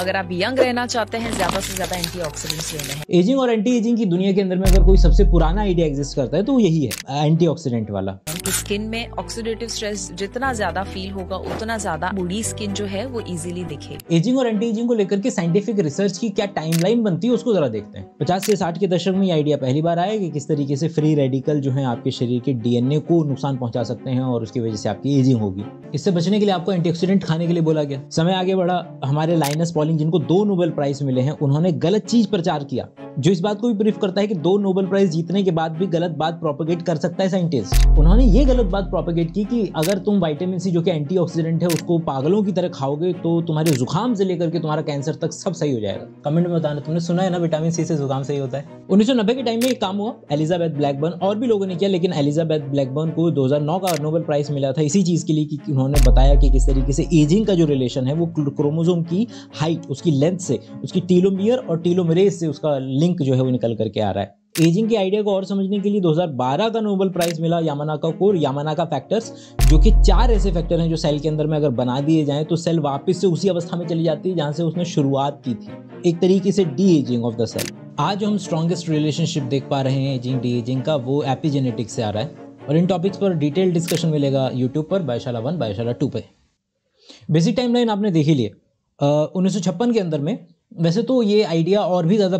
अगर आप यंग रहना चाहते हैं ज्यादा से ज्यादा एंटी ऑक्सीडेंट्स लेने हैं एजिंग और एंटी एजिंग की दुनिया के अंदर में अगर कोई सबसे पुराना आइडिया एग्जिस्ट करता है तो यही है एंटी ऑक्सीडेंट वाला स्किन तो में ऑक्सीडेटिव स्ट्रेस जितना ज्यादा फील होगा उतना ज्यादा बूढ़ी स्किन जो है वो इजीली दिखे एजिंग और एंटी एजिंग को लेकर के साइंटिफिक रिसर्च की क्या टाइमलाइन बनती है उसको जरा देखते हैं पचास से साठ के दशक में ये आइडिया पहली बार आया कि किस तरीके से फ्री रेडिकल जो है आपके शरीर के डीएनए को नुकसान पहुंचा सकते हैं और उसकी वजह से आपकी एजिंग होगी इससे बचने के लिए आपको एंटी खाने के लिए बोला गया समय आगे बढ़ा हमारे लाइनस कॉलिंग जिनको दो नोबेल प्राइज मिले हैं उन्होंने गलत चीज प्रचार किया जो इस बात को भी प्रूफ करता है कि दो नोबेल प्राइज जीतने के बाद भी गलत बात प्रोपोगेट कर सकता है साइंटिस्ट उन्होंने ये गलत बात प्रोपोगेट की कि अगर तुम वाइटामिन सी जो कि एंटीऑक्सीडेंट है उसको पागलों की तरह खाओगे तो तुम्हारे जुकाम से लेकर के तुम्हारा कैंसर तक सब सही हो जाएगा कमेंट में बताना तुमने सुना है ना विटामिन सी से जुकाम सही होता है उन्नीस के टाइम में एक काम हुआ एलिजाबेथ ब्लैकबर्न और भी लोगों ने किया लेकिन एलिजाबेथ ब्लैकबर्न को दो का नोबेल प्राइज मिला था इसी चीज के लिए कि उन्होंने बताया कि किस तरीके से एजिंग का जो रिलेशन है वो क्रोमोजोम की हाइट हाइट उसकी लेंथ से उसकी टीलोमियर और टीलोमरेज से उसका लिंक जो है वो निकल करके आ रहा है एजिंग के आइडिया को और समझने के लिए 2012 का नोबल प्राइज मिला यामानाका को यामानाका फैक्टर्स जो कि चार ऐसे फैक्टर हैं जो सेल के अंदर में अगर बना दिए जाएं तो सेल वापस से उसी अवस्था में चली जाती है जहां से उसने शुरुआत की थी एक तरीके से de ageing of the cell आज हम स्ट्रॉन्गेस्ट रिलेशनशिप देख पा रहे हैं एजिंग डी एजिंग का वो एपीजेनेटिक्स से आ रहा है और इन टॉपिक्स पर डिटेल डिस्कशन मिलेगा यूट्यूब पर बायशाला वन बायशाला टू पे बेसिक टाइमलाइन आपने देख ही लिए उन्नीस के अंदर में वैसे तो ये आइडिया और भी ज़्यादा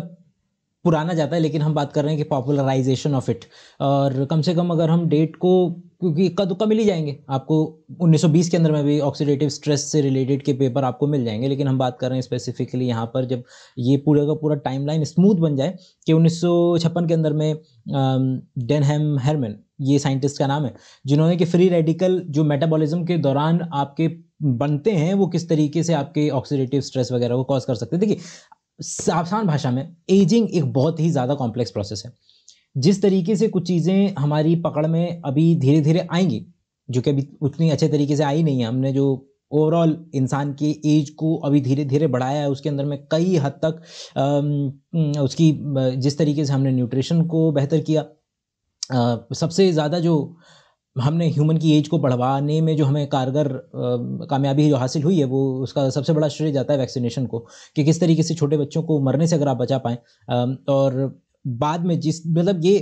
पुराना जाता है लेकिन हम बात कर रहे हैं कि पॉपुलराइजेशन ऑफ इट और कम से कम अगर हम डेट को क्योंकि इक्का दुक्का मिल ही जाएंगे आपको 1920 के अंदर में भी ऑक्सीडेटिव स्ट्रेस से रिलेटेड के पेपर आपको मिल जाएंगे लेकिन हम बात कर रहे हैं स्पेसिफिकली यहाँ पर जब ये पूरे का पूरा टाइमलाइन स्मूथ बन जाए कि उन्नीस के अंदर में डेनहैम हेरमन ये साइंटिस्ट का नाम है जिन्होंने कि फ्री रेडिकल जो मेटाबॉलिज्म के दौरान आपके बनते हैं वो किस तरीके से आपके ऑक्सीडेटिव स्ट्रेस वगैरह को कॉज कर सकते हैं देखिए आसान भाषा में एजिंग एक बहुत ही ज़्यादा कॉम्प्लेक्स प्रोसेस है जिस तरीके से कुछ चीज़ें हमारी पकड़ में अभी धीरे धीरे आएंगी जो कि अभी उतनी अच्छे तरीके से आई नहीं है हमने जो ओवरऑल इंसान के एज को अभी धीरे धीरे बढ़ाया है उसके अंदर में कई हद तक आ, उसकी जिस तरीके से हमने न्यूट्रिशन को बेहतर किया आ, सबसे ज़्यादा जो हमने ह्यूमन की एज को बढ़वाने में जो हमें कारगर कामयाबी जो हासिल हुई है वो उसका सबसे बड़ा श्रेय जाता है वैक्सीनेशन को कि किस तरीके से छोटे बच्चों को मरने से अगर आप बचा पाएँ और बाद में जिस मतलब ये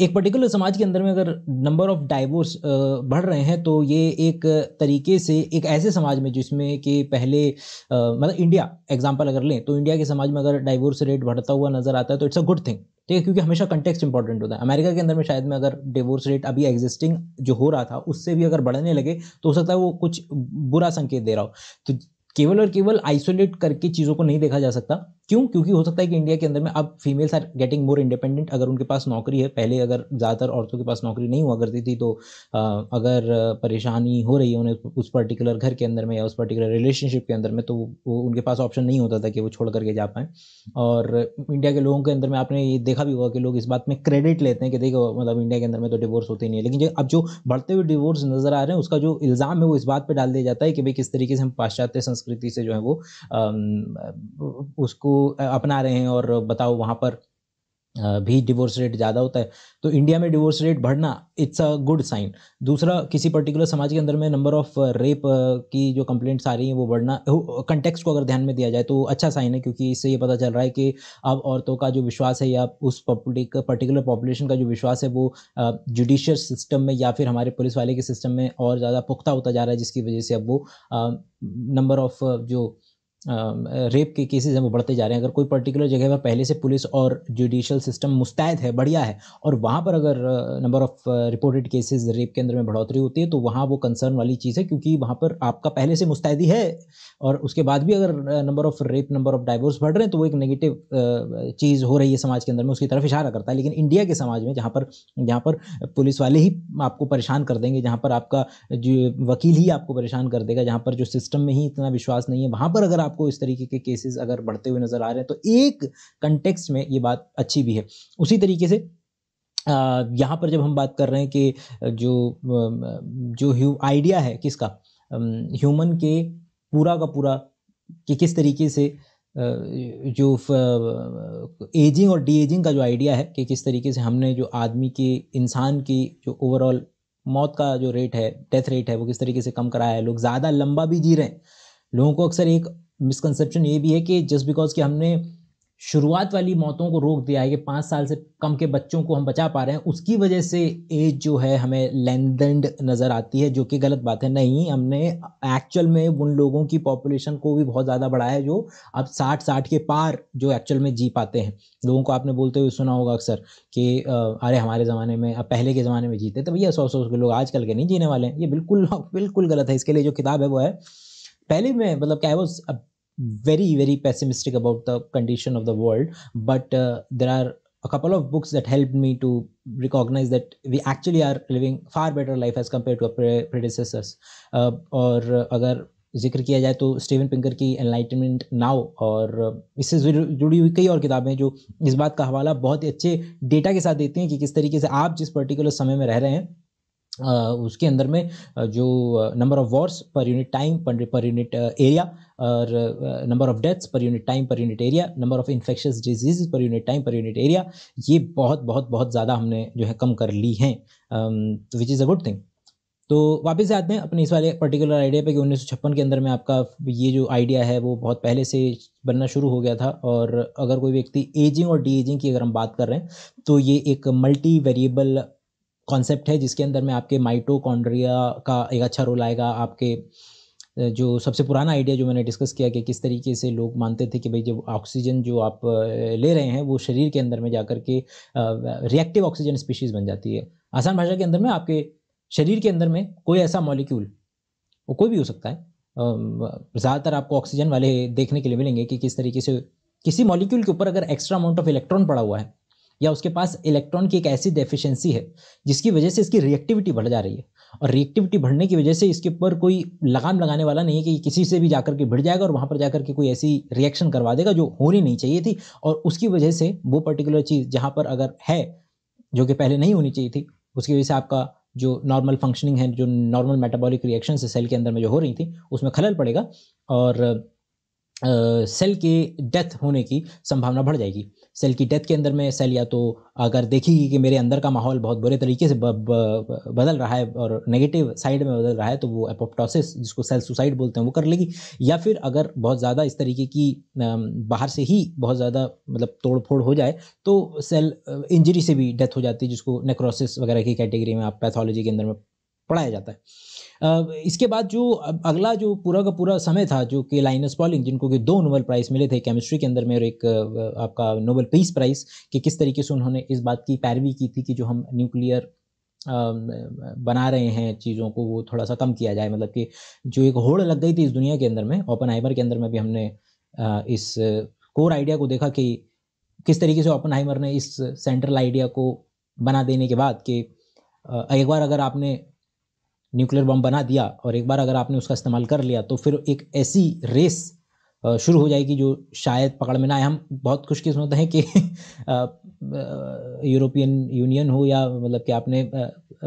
एक पर्टिकुलर समाज के अंदर में अगर नंबर ऑफ डाइवोर्स बढ़ रहे हैं तो ये एक तरीके से एक ऐसे समाज में जिसमें कि पहले मतलब इंडिया एग्जांपल अगर लें तो इंडिया के समाज में अगर डाइवोर्स रेट बढ़ता हुआ नज़र आता है तो इट्स अ गुड थिंग ठीक है क्योंकि हमेशा कंटेक्स्ट इंपॉर्टेंट होता है अमेरिका के अंदर में शायद में अगर डिवोर्स रेट अभी एग्जिस्टिंग जो हो रहा था उससे भी अगर बढ़ने लगे तो हो सकता है वो कुछ बुरा संकेत दे रहा हो तो केवल और केवल आइसोलेट करके चीज़ों को नहीं देखा जा सकता क्यों क्योंकि हो सकता है कि इंडिया के अंदर में अब females are getting more independent अगर उनके पास नौकरी है पहले अगर ज़्यादातर औरतों के पास नौकरी नहीं हुआ करती थी तो आ, अगर परेशानी हो रही है उन्हें उस पर्टिकुलर घर के अंदर में या उस पर्टिकुलर रिलेशनशिप के अंदर में तो वो उनके पास ऑप्शन नहीं होता था कि वो छोड़ करके जा पाएँ और इंडिया के लोगों के अंदर में आपने ये देखा भी होगा कि लोग इस बात में क्रेडिट लेते हैं कि देखो मतलब इंडिया के अंदर में तो डिवोर्स होते नहीं है लेकिन अब जो बढ़ते हुए डिवोर्स नज़र आ रहे हैं उसका जो इल्ज़ाम है वो इस बात पर डाल दिया जाता है कि भाई किस तरीके से हम पाश्चात्य संस्कृति से जो है वो उसको अपना रहे हैं और बताओ वहाँ पर भी डिवोर्स रेट ज़्यादा होता है तो इंडिया में डिवोर्स रेट बढ़ना इट्स अ गुड साइन दूसरा किसी पर्टिकुलर समाज के अंदर में नंबर ऑफ़ रेप की जो कंप्लेंट्स आ रही हैं वो बढ़ना कंटेक्स को अगर ध्यान में दिया जाए तो अच्छा साइन है क्योंकि इससे ये पता चल रहा है कि अब औरतों का जो विश्वास है या उस पब्लिक पर्टिकुलर पॉपुलेशन का जो विश्वास है वो जुडिशियल सिस्टम में या फिर हमारे पुलिस वाले के सिस्टम में और ज़्यादा पुख्ता होता जा रहा है जिसकी वजह से अब वो नंबर ऑफ़ जो रेप के केसेस हैं वो बढ़ते जा रहे हैं अगर कोई पर्टिकुलर जगह पर पहले से पुलिस और जुडिशल सिस्टम मुस्तैद है बढ़िया है और वहाँ पर अगर number of reported cases rape के अंदर में बढ़ोतरी होती है तो वहाँ वो कंसर्न वाली चीज़ है क्योंकि वहाँ पर आपका पहले से मुस्तैदी है और उसके बाद भी अगर number of rape number of divorce बढ़ रहे हैं तो वो एक नेगेटिव चीज़ हो रही है समाज के अंदर में उसकी तरफ इशारा करता है लेकिन इंडिया के समाज में जहाँ पर जहाँ पर पुलिस वाले ही आपको परेशान कर देंगे जहाँ पर आपका जो वकील ही आपको परेशान कर देगा जहाँ पर जो सिस्टम में ही इतना विश्वास नहीं है वहाँ पर अगर आप आपको इस तरीके के केसेस अगर बढ़ते हुए नज़र आ रहे हैं तो एक कंटेक्स्ट में ये बात अच्छी भी है उसी तरीके से यहाँ पर जब हम बात कर रहे हैं कि जो जो आइडिया है किसका ह्यूमन के पूरा का पूरा कि किस तरीके से जो एजिंग और डी एजिंग का जो आइडिया है कि किस तरीके से हमने जो आदमी की इंसान की जो ओवरऑल मौत का जो रेट है डेथ रेट है वो किस तरीके से कम कराया है लोग ज़्यादा लंबा भी जी रहे हैं लोगों को अक्सर एक मिसकनसेप्शन ये भी है कि जस्ट बिकॉज कि हमने शुरुआत वाली मौतों को रोक दिया है कि पाँच साल से कम के बच्चों को हम बचा पा रहे हैं उसकी वजह से एज जो है हमें लेंदेंड नज़र आती है जो कि गलत बात है नहीं हमने एक्चुअल में उन लोगों की पॉपुलेशन को भी बहुत ज़्यादा बढ़ाया है जो अब साठ साठ के पार जो एक्चुअल में जी पाते हैं लोगों को आपने बोलते हुए सुना होगा अक्सर कि अरे हमारे ज़माने में अब पहले के ज़माने में जीते तो भैया सौ सौ के लोग आजकल के नहीं जीने वाले हैं ये बिल्कुल बिल्कुल गलत है इसके लिए जो किताब है वो है पहले मैं मतलब I was very very pessimistic about the condition of the world but uh, there are a couple of books that helped me to recognize that we actually are living far better life as compared to our pre- predecessors uh, or uh, अगर जिक्र किया जाए तो Steven Pinker की Enlightenment Now और इससे जुड़ी हुई कई और किताबें जो इस बात का हवाला बहुत ही अच्छे डेटा के साथ देती हैं कि किस तरीके से आप जिस पर्टिकुलर समय में रह रहे हैं उसके अंदर में जो number of wars per unit time per unit area और number of deaths per unit time per unit area number of infectious disease per unit time per unit area ये बहुत बहुत बहुत ज़्यादा हमने जो है कम कर ली हैं which is a good thing तो वापस आते हैं अपने इस वाले पर्टिकुलर आइडिया पे कि उन्नीस के अंदर में आपका ये जो आइडिया है वो बहुत पहले से बनना शुरू हो गया था और अगर कोई व्यक्ति एजिंग और डी एजिंग की अगर हम बात कर रहे हैं तो ये एक मल्टी वेरिएबल कॉन्सेप्ट है जिसके अंदर में आपके माइटोकॉन्ड्रिया का एक अच्छा रोल आएगा आपके जो सबसे पुराना आइडिया जो मैंने डिस्कस किया कि किस तरीके से लोग मानते थे कि भाई जब ऑक्सीजन जो आप ले रहे हैं वो शरीर के अंदर में जाकर के रिएक्टिव ऑक्सीजन स्पीशीज़ बन जाती है आसान भाषा के अंदर में आपके शरीर के अंदर में कोई ऐसा मॉलिक्यूल वो कोई भी हो सकता है ज़्यादातर आपको ऑक्सीजन वाले देखने के लिए मिलेंगे कि किस तरीके से किसी मॉलिक्यूल के ऊपर अगर एक्स्ट्रा अमाउंट ऑफ इलेक्ट्रॉन पड़ा हुआ है या उसके पास इलेक्ट्रॉन की एक ऐसी डेफिशिएंसी है जिसकी वजह से इसकी रिएक्टिविटी बढ़ जा रही है और रिएक्टिविटी बढ़ने की वजह से इसके ऊपर कोई लगाम लगाने वाला नहीं है कि किसी से भी जाकर के भिड़ जाएगा और वहाँ पर जाकर के कोई ऐसी रिएक्शन करवा देगा जो होनी नहीं चाहिए थी और उसकी वजह से वो पर्टिकुलर चीज़ जहाँ पर अगर है जो कि पहले नहीं होनी चाहिए थी उसकी वजह से आपका जो नॉर्मल फंक्शनिंग है जो नॉर्मल मेटाबॉलिक रिएक्शन सेल के अंदर में जो हो रही थी उसमें खलल पड़ेगा और सेल के डेथ होने की संभावना बढ़ जाएगी सेल की डेथ के अंदर में सेल या तो अगर देखेगी कि मेरे अंदर का माहौल बहुत बुरे तरीके से ब, ब, बदल रहा है और नेगेटिव साइड में बदल रहा है तो वो एपोप्टोसिस जिसको सेल सुसाइड बोलते हैं वो कर लेगी या फिर अगर बहुत ज़्यादा इस तरीके की बाहर से ही बहुत ज़्यादा मतलब तोड़ फोड़ हो जाए तो सेल इंजरी से भी डेथ हो जाती है जिसको नेक्रोसिस वगैरह की कैटेगरी में आप पैथोलॉजी के अंदर में पढ़ाया जाता है इसके बाद जो अगला जो पूरा का पूरा समय था जो कि लाइनस पॉलिंग जिनको कि दो नोबल प्राइज़ मिले थे केमिस्ट्री के अंदर में और एक आपका नोबल पीस प्राइज़ कि किस तरीके से उन्होंने इस बात की पैरवी की थी कि जो हम न्यूक्लियर बना रहे हैं चीज़ों को वो थोड़ा सा कम किया जाए मतलब कि जो एक होड़ लग गई थी इस दुनिया के अंदर में ओपन हाइमर के अंदर में भी हमने इस कोर आइडिया को देखा कि किस तरीके से ओपन हाइमर ने इस सेंट्रल आइडिया को बना देने के बाद कि एक बार अगर आपने न्यूक्लियर बम बना दिया और एक बार अगर आपने उसका इस्तेमाल कर लिया तो फिर एक ऐसी रेस शुरू हो जाएगी जो शायद पकड़ में ना आए हम बहुत खुशकिस्मत हैं कि यूरोपियन यूनियन हो या मतलब कि आपने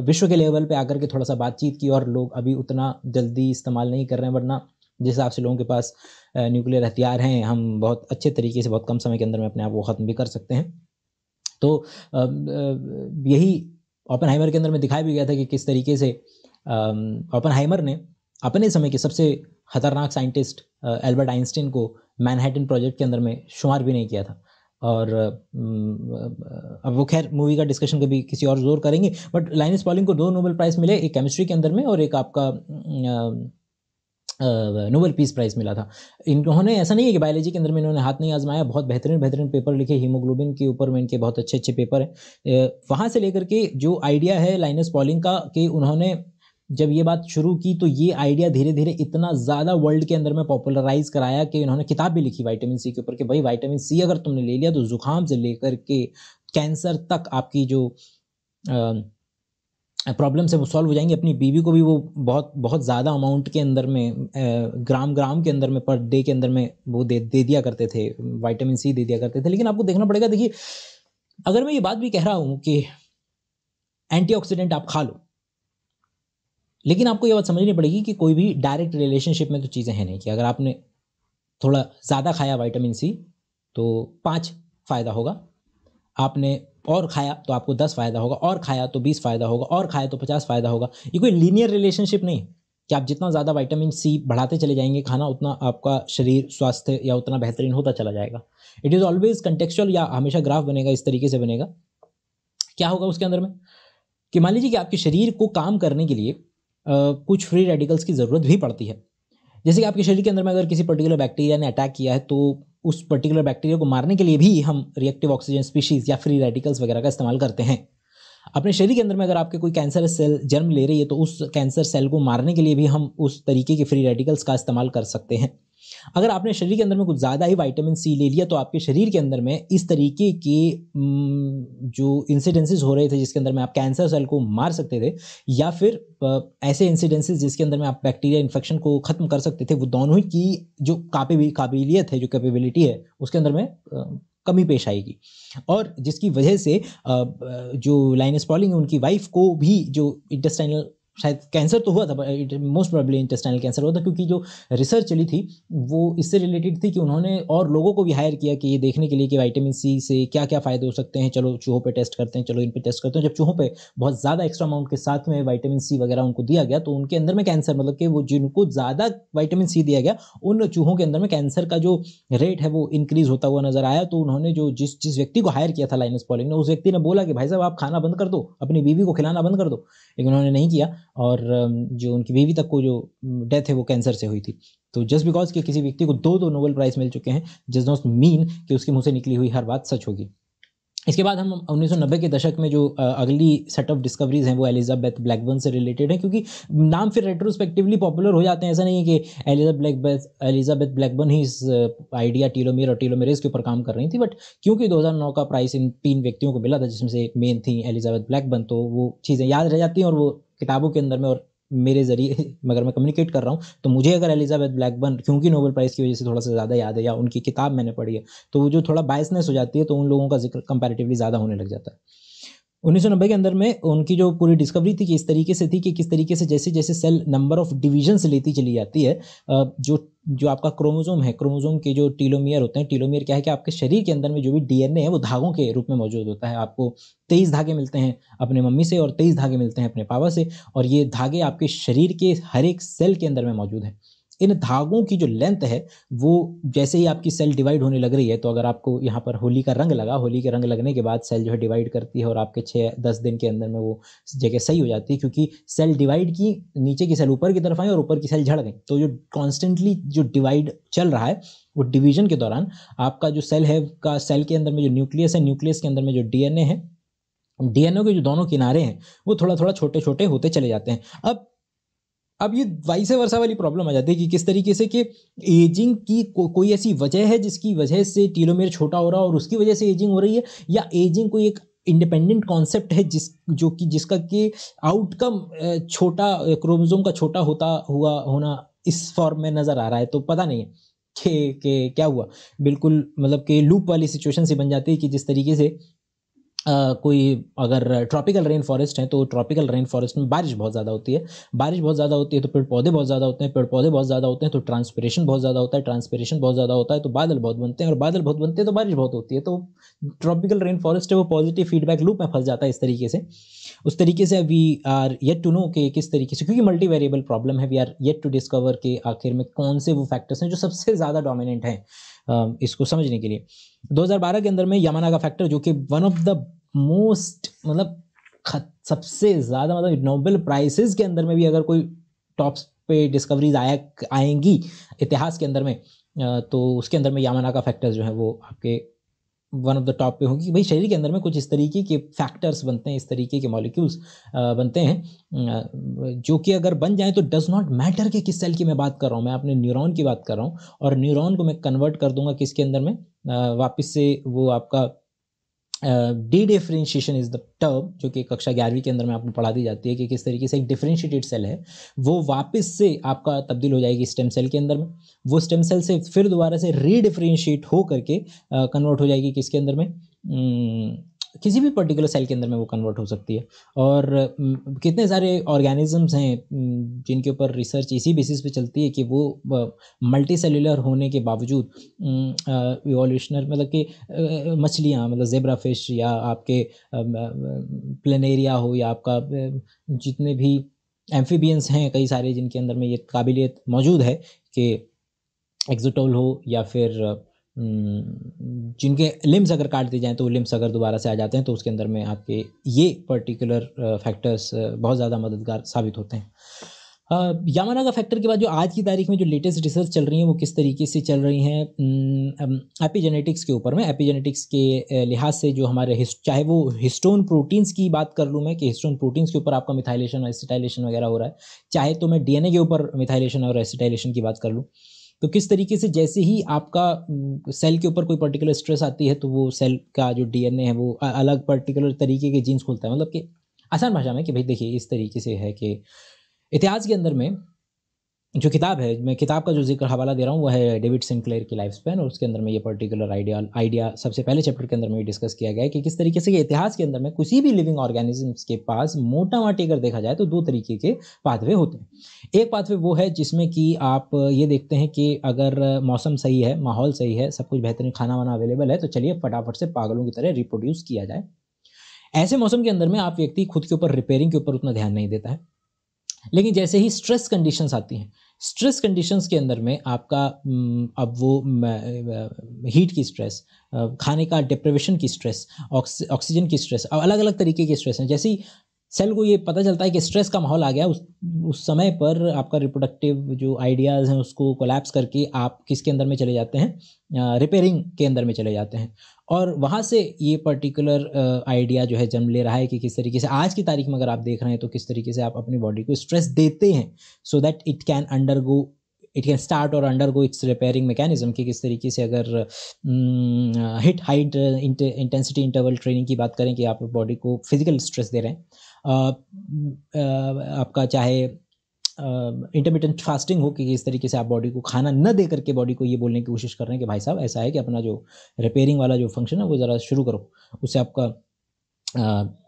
विश्व के लेवल पे आकर के थोड़ा सा बातचीत की और लोग अभी उतना जल्दी इस्तेमाल नहीं कर रहे हैं वरना जिस हिसाब से लोगों के पास न्यूक्लियर हथियार हैं हम बहुत अच्छे तरीके से बहुत कम समय के अंदर में अपने आप को ख़त्म भी कर सकते हैं तो यही ओपन के अंदर में दिखाया भी गया था कि किस तरीके से हाइमर ने अपने समय के सबसे खतरनाक साइंटिस्ट एल्बर्ट आइंस्टीन को मैनहट्टन प्रोजेक्ट के अंदर में शुमार भी नहीं किया था और अब वो खैर मूवी का डिस्कशन कभी किसी और जोर करेंगे बट लाइनस पॉलिंग को दो नोबेल प्राइज़ मिले एक केमिस्ट्री के अंदर में और एक आपका नोबेल पीस प्राइज़ मिला था इन्होंने ऐसा नहीं है कि बायोलॉजी के अंदर में इन्होंने हाथ नहीं आजमाया बहुत बेहतरीन बेहतरीन पेपर लिखे हीमोग्लोबिन के ऊपर में इनके बहुत अच्छे अच्छे पेपर हैं वहाँ से लेकर के जो आइडिया है लाइनस पॉलिंग का कि उन्होंने जब ये बात शुरू की तो ये आइडिया धीरे धीरे इतना ज़्यादा वर्ल्ड के अंदर में पॉपुलराइज कराया कि इन्होंने किताब भी लिखी वाइटामिन सी के ऊपर कि भाई वाइटामिन सी अगर तुमने ले लिया तो ज़ुकाम से लेकर के कैंसर तक आपकी जो प्रॉब्लम्स प्रॉब्लम से वो सॉल्व हो जाएंगी अपनी बीवी को भी वो बहुत बहुत ज़्यादा अमाउंट के अंदर में ग्राम ग्राम के अंदर में पर डे के अंदर में वो दे दे दिया करते थे वाइटामिन सी दे दिया करते थे लेकिन आपको देखना पड़ेगा देखिए अगर मैं ये बात भी कह रहा हूँ कि एंटीऑक्सीडेंट आप खा लो लेकिन आपको ये बात समझनी पड़ेगी कि कोई भी डायरेक्ट रिलेशनशिप में तो चीज़ें हैं नहीं कि अगर आपने थोड़ा ज़्यादा खाया वाइटामिन सी तो पाँच फ़ायदा होगा आपने और खाया तो आपको दस फ़ायदा होगा और खाया तो बीस फ़ायदा होगा और खाया तो पचास फ़ायदा होगा ये कोई लीनियर रिलेशनशिप नहीं कि आप जितना ज़्यादा विटामिन सी बढ़ाते चले जाएंगे खाना उतना आपका शरीर स्वास्थ्य या उतना बेहतरीन होता चला जाएगा इट इज़ ऑलवेज कंटेक्चुअल या हमेशा ग्राफ बनेगा इस तरीके से बनेगा क्या होगा उसके अंदर में कि मान लीजिए कि आपके शरीर को काम करने के लिए कुछ फ्री रेडिकल्स की ज़रूरत भी पड़ती है जैसे कि आपके शरीर के अंदर में अगर किसी पर्टिकुलर बैक्टीरिया ने अटैक किया है तो उस पर्टिकुलर बैक्टीरिया को मारने के लिए भी हम रिएक्टिव ऑक्सीजन स्पीशीज़ या फ्री रेडिकल्स वगैरह का इस्तेमाल करते हैं अपने शरीर के अंदर में अगर आपके कोई कैंसर सेल जन्म ले रही है तो उस कैंसर सेल को मारने के लिए भी हम उस तरीके के फ्री रेडिकल्स का इस्तेमाल कर सकते हैं अगर आपने शरीर के अंदर में कुछ ज़्यादा ही वाइटामिन सी ले लिया तो आपके शरीर के अंदर में इस तरीके के जो इंसिडेंसेस हो रहे थे जिसके अंदर में आप कैंसर सेल को मार सकते थे या फिर ऐसे इंसिडेंसेस जिसके अंदर में आप बैक्टीरिया इन्फेक्शन को ख़त्म कर सकते थे वो दोनों ही की जो काबिल काबिलियत है जो कैपेबिलिटी है उसके अंदर में कमी पेश आएगी और जिसकी वजह से जो लाइन स्पॉलिंग है उनकी वाइफ को भी जो इंटेस्टाइनल शायद कैंसर तो हुआ था but most probably intestinal cancer हुआ था क्योंकि जो रिसर्च चली थी वो इससे रिलेटेड थी कि उन्होंने और लोगों को भी हायर किया कि ये देखने के लिए कि वाइटामिन सी से क्या क्या फ़ायदे हो सकते हैं चलो चूहों पे टेस्ट करते हैं चलो इन पे टेस्ट करते हैं जब चूहों पे बहुत ज़्यादा एक्स्ट्रा अमाउंट के साथ में वाइटामिन सी वगैरह उनको दिया गया तो उनके अंदर में कैंसर मतलब कि वो जिनको ज़्यादा वाइटामिन सी दिया गया उन चूहों के अंदर में कैंसर का जो रेट है वो इंक्रीज़ होता हुआ नज़र आया तो उन्होंने जो जिस जिस व्यक्ति को हायर किया था लाइनस पॉलिंग ने उस व्यक्ति ने बोला कि भाई साहब आप खाना बंद कर दो अपनी बीवी को खिलाना बंद कर दो लेकिन उन्होंने नहीं किया और जो उनकी बीवी तक को जो डेथ है वो कैंसर से हुई थी तो जस्ट बिकॉज कि किसी व्यक्ति को दो दो नोबेल प्राइज़ मिल चुके हैं जस नॉट मीन कि उसके मुंह से निकली हुई हर बात सच होगी इसके बाद हम 1990 के दशक में जो अगली सेट ऑफ डिस्कवरीज हैं वो एलिजाबेथ ब्लैकबर्न से रिलेटेड है क्योंकि नाम फिर रेट्रोस्पेक्टिवली पॉपुलर हो जाते हैं ऐसा नहीं है कि एलिजाबेथ ब्लैकबर्थ एलिजाबेथ ब्लैकबर्न ही इस आइडिया टीलोमेर और टीलोमेरेज के ऊपर काम कर रही थी बट क्योंकि 2009 का प्राइस इन तीन व्यक्तियों को मिला था जिसमें से मेन थी एलिजाबेथ ब्लैकबर्न तो वो चीज़ें याद रह जाती हैं और वो किताबों के अंदर में और मेरे जरिए मगर मैं कम्युनिकेट कर रहा हूँ तो मुझे अगर एलिजाबेथ ब्लैकबर्न क्योंकि नोबल प्राइज़ की वजह से थोड़ा सा ज़्यादा याद है या उनकी किताब मैंने पढ़ी है तो वो जो थोड़ा बायसनेस हो जाती है तो उन लोगों का जिक्र कंपेरेटिवली ज़्यादा होने लग जाता है उन्नीस के अंदर में उनकी जो पूरी डिस्कवरी थी कि इस तरीके से थी कि किस तरीके से जैसे जैसे सेल नंबर ऑफ डिवीजन लेती चली जाती है जो जो आपका क्रोमोजोम है क्रोमोजोम के जो टीलोमियर होते हैं टीलोमियर क्या है कि आपके शरीर के अंदर में जो भी डीएनए है वो धागों के रूप में मौजूद होता है आपको तेईस धागे मिलते हैं अपने मम्मी से और तेईस धागे मिलते हैं अपने पापा से और ये धागे आपके शरीर के हर एक सेल के अंदर में मौजूद हैं इन धागों की जो लेंथ है वो जैसे ही आपकी सेल डिवाइड होने लग रही है तो अगर आपको यहाँ पर होली का रंग लगा होली के रंग लगने के बाद सेल जो है डिवाइड करती है और आपके छः दस दिन के अंदर में वो जगह सही हो जाती है क्योंकि सेल डिवाइड की नीचे की सेल ऊपर की तरफ आई और ऊपर की सेल झड़ गई तो जो कॉन्स्टेंटली जो डिवाइड चल रहा है वो डिवीजन के दौरान आपका जो सेल है का सेल के अंदर में जो न्यूक्लियस है न्यूक्लियस के अंदर में जो डीएनए है डीएनए के जो दोनों किनारे हैं वो थोड़ा थोड़ा छोटे छोटे होते चले जाते हैं अब अब ये वाइस वर्षा वाली प्रॉब्लम आ जाती है कि किस तरीके से कि एजिंग की को, कोई ऐसी वजह है जिसकी वजह से टीलोमेर छोटा हो रहा है और उसकी वजह से एजिंग हो रही है या एजिंग कोई एक इंडिपेंडेंट कॉन्सेप्ट है जिस जो कि जिसका कि आउटकम छोटा क्रोमोजोम का छोटा होता हुआ होना इस फॉर्म में नज़र आ रहा है तो पता नहीं है के, के क्या हुआ बिल्कुल मतलब कि लूप वाली सिचुएशन सी बन जाती है कि जिस तरीके से कोई अगर ट्रॉपिकल रेन फॉरेस्ट है तो ट्रॉपिकल रेन फॉरेस्ट में बारिश बहुत ज़्यादा होती है बारिश बहुत ज़्यादा होती है तो पेड़ पौधे बहुत ज़्यादा होते हैं पेड़ पौधे बहुत ज़्यादा होते हैं तो ट्रांसपरेशन बहुत ज़्यादा होता है ट्रांसपरेशन बहुत ज़्यादा होता है तो बादल बहुत बनते हैं और बादल बहुत बनते हैं तो बारिश बहुत होती है तो ट्रॉपिकल रेन फॉरेस्ट है वो पॉजिटिव फीडबैक लूप में फंस जाता है इस तरीके से उस तरीके से we are yet to know कि किस तरीके से क्योंकि मल्टी वेरिएबल प्रॉब्लम है we are yet to discover के आखिर में कौन से वो फैक्टर्स हैं जो सबसे ज़्यादा डोमिनेंट हैं इसको समझने के लिए 2012 के अंदर में यमाना का फैक्टर जो कि वन ऑफ द मोस्ट मतलब सबसे ज़्यादा मतलब नोबेल प्राइसेस के अंदर में भी अगर कोई टॉप्स पे डिस्कवरीज आया आएंगी इतिहास के अंदर में तो उसके अंदर में यामाना का फैक्टर्स जो है वो आपके वन ऑफ द टॉप पे होगी भाई शरीर के अंदर में कुछ इस तरीके के फैक्टर्स बनते हैं इस तरीके के मॉलिक्यूल्स बनते हैं जो कि अगर बन जाए तो डज़ नॉट मैटर कि किस सेल की मैं बात कर रहा हूँ मैं अपने न्यूरॉन की बात कर रहा हूँ और न्यूरॉन को मैं कन्वर्ट कर दूंगा किसके अंदर में वापस से वो आपका de differentiation is the term जो कि कक्षा ग्यारहवीं के अंदर में आपको पढ़ा दी जाती है कि किस तरीके से एक डिफ्रेंशिएटेड सेल है वो वापस से आपका तब्दील हो जाएगी स्टेम सेल के अंदर में वो स्टेम सेल से फिर दोबारा से रीडिफ्रेंशिएट हो करके कन्वर्ट हो जाएगी किसके अंदर में किसी भी पर्टिकुलर सेल के अंदर में वो कन्वर्ट हो सकती है और कितने सारे ऑर्गेनिजम्स हैं जिनके ऊपर रिसर्च इसी बेसिस पे चलती है कि वो मल्टी सेलुलर होने के बावजूद इवोल्यूशनर मतलब कि मछलियाँ मतलब जेबरा फिश या आपके प्लेनेरिया हो या आपका जितने भी एम्फीबियंस हैं कई सारे जिनके अंदर में ये काबिलियत मौजूद है कि एक्जोटोल हो या फिर हम्म, जिनके लिम्स अगर काट दिए जाएँ तो लिम्स अगर दोबारा से आ जाते हैं तो उसके अंदर में आपके ये पर्टिकुलर फैक्टर्स uh, uh, बहुत ज़्यादा मददगार साबित होते हैं का फैक्टर के बाद जो आज की तारीख में जो लेटेस्ट रिसर्च चल रही है वो किस तरीके से चल रही हैं एपिजेनेटिक्स हम्म, के ऊपर में एपिजेनेटिक्स के uh, लिहाज से जो हमारे चाहे वो हिस्टोन प्रोटीन्स की बात कर लूँ मैं कि हिस्टोन प्रोटीन्स के ऊपर आपका मिथाइलेशन और एसिटाइलेशन वगैरह हो रहा है चाहे तो मैं डीएनए के ऊपर मिथाइलेशन और एसिटाइलेशन की बात कर लूँ तो किस तरीके से जैसे ही आपका सेल के ऊपर कोई पर्टिकुलर स्ट्रेस आती है तो वो सेल का जो डीएनए है वो अलग पर्टिकुलर तरीके के जीन्स खोलता है मतलब कि आसान भाषा में कि भाई देखिए इस तरीके से है कि इतिहास के अंदर में जो किताब है मैं किताब का जो जिक्र हवाला दे रहा हूँ वो है डेविड सिंक्लेयर की लाइफ स्पैन और उसके अंदर में ये पर्टिकुलर आइडिया आइडिया सबसे पहले चैप्टर के अंदर में डिस्कस किया गया है कि किस तरीके से ये इतिहास के अंदर में किसी भी लिविंग ऑर्गेनिजम्स के पास मोटा माटी अगर देखा जाए तो दो तरीके के पाथवे होते हैं एक पाथवे वो है जिसमें कि आप ये देखते हैं कि अगर मौसम सही है माहौल सही है सब कुछ बेहतरीन खाना वाना अवेलेबल है तो चलिए फटाफट से पागलों की तरह रिप्रोड्यूस किया जाए ऐसे मौसम के अंदर में आप व्यक्ति खुद के ऊपर रिपेयरिंग के ऊपर उतना ध्यान नहीं देता है लेकिन जैसे ही स्ट्रेस कंडीशंस आती हैं स्ट्रेस कंडीशंस के अंदर में आपका अब वो हीट की स्ट्रेस खाने का डिप्रेवेशन की स्ट्रेस ऑक्सीजन की स्ट्रेस अब अलग अलग तरीके की स्ट्रेस हैं जैसे सेल को ये पता चलता है कि स्ट्रेस का माहौल आ गया उस उस समय पर आपका रिप्रोडक्टिव जो आइडियाज़ हैं उसको कोलैप्स करके आप किसके अंदर में चले जाते हैं रिपेयरिंग के अंदर में चले जाते हैं और वहाँ से ये पर्टिकुलर आइडिया uh, जो है जन्म ले रहा है कि किस तरीके से आज की तारीख में अगर आप देख रहे हैं तो किस तरीके से आप अपनी बॉडी को स्ट्रेस देते हैं so that it can undergo it can start और undergo its repairing mechanism कि किस तरीके से अगर HIIT high intensity interval training की बात करें कि आप बॉडी को फिजिकल स्ट्रेस दे रहे हैं uh, mm, uh, आपका चाहे इंटरमीडियंट फास्टिंग हो कि इस तरीके से आप बॉडी को खाना न दे करके बॉडी को ये बोलने की कोशिश कर रहे हैं कि भाई साहब ऐसा है कि अपना जो रिपेयरिंग वाला जो फंक्शन है वो ज़रा शुरू करो उससे आपका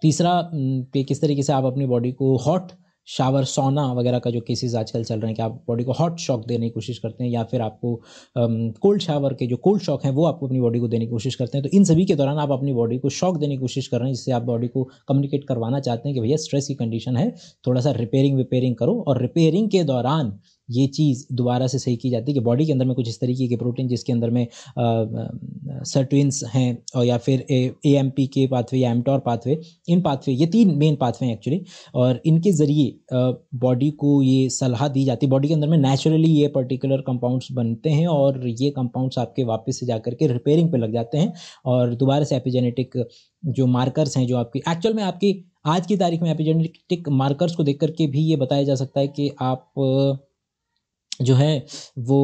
तीसरा कि किस तरीके से आप अपनी बॉडी को हॉट शावर सोना वगैरह का जो केसेस आजकल चल रहे हैं कि आप बॉडी को हॉट शॉक देने की कोशिश करते हैं या फिर आपको कोल्ड um, शावर के जो कोल्ड शॉक हैं वो आपको अपनी बॉडी को देने की कोशिश करते हैं तो इन सभी के दौरान आप अपनी बॉडी को शॉक देने की कोशिश कर रहे हैं जिससे आप बॉडी को कम्युनिकेट करवाना चाहते हैं कि भैया स्ट्रेस की कंडीशन है थोड़ा सा रिपेयरिंग विपेयरिंग करो और रिपेयरिंग के दौरान ये चीज़ दोबारा से सही की जाती है कि बॉडी के अंदर में कुछ इस तरीके के प्रोटीन जिसके अंदर में सर्टविंस हैं और या फिर ए एम पी के पाथवे या एमटोर पाथवे इन पाथवे ये तीन मेन पाथवे हैं एक्चुअली और इनके ज़रिए बॉडी को ये सलाह दी जाती है बॉडी के अंदर में नेचुरली ये पर्टिकुलर कंपाउंड्स बनते हैं और ये कंपाउंड्स आपके वापस से जा करके रिपेयरिंग पर लग जाते हैं और दोबारा से एपिजेनेटिक जो मार्कर्स हैं जो आपकी एक्चुअल में आपकी आज की तारीख में एपिजेनेटिक मार्कर्स को देख करके भी ये बताया जा सकता है कि आप जो है वो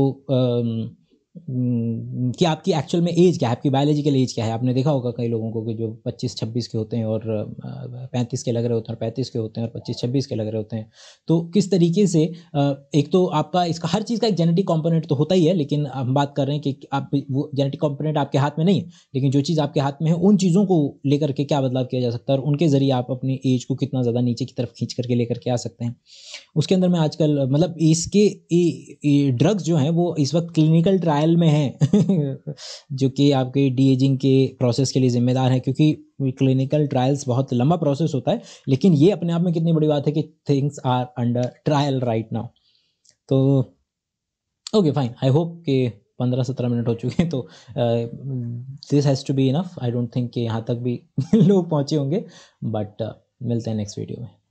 हम्म, कि आपकी एक्चुअल में एज क्या है आपकी बायोलॉजिकल एज क्या है आपने देखा होगा कई लोगों को कि जो 25 26 के होते हैं और 35 के लग रहे होते हैं और 35 के होते हैं और 25 26 के लग रहे होते हैं तो किस तरीके से एक तो आपका इसका हर चीज़ का एक जेनेटिक कॉम्पोनेंट तो होता ही है लेकिन हम बात कर रहे हैं कि आप वो जेनेटिक कॉम्पोनेंट आपके हाथ में नहीं है लेकिन जो चीज़ आपके हाथ में है उन चीज़ों को लेकर के क्या बदलाव किया जा सकता है और उनके ज़रिए आप अपनी एज को कितना ज़्यादा नीचे की तरफ खींच करके लेकर के आ सकते हैं उसके अंदर में आजकल मतलब इसके ड्रग्स जो हैं वो इस वक्त क्लिनिकल ट्रायल ट्रायल में है जो कि आपके डी एजिंग के प्रोसेस के लिए जिम्मेदार है क्योंकि क्लिनिकल ट्रायल्स बहुत लंबा प्रोसेस होता है लेकिन ये अपने आप में कितनी बड़ी बात है कि things are under trial right now तो ओके फाइन आई होप कि पंद्रह सत्रह मिनट हो चुके हैं तो this has to be enough I don't think कि यहाँ तक भी लोग पहुँचे होंगे बट uh, मिलते हैं नेक्स्ट वीडियो में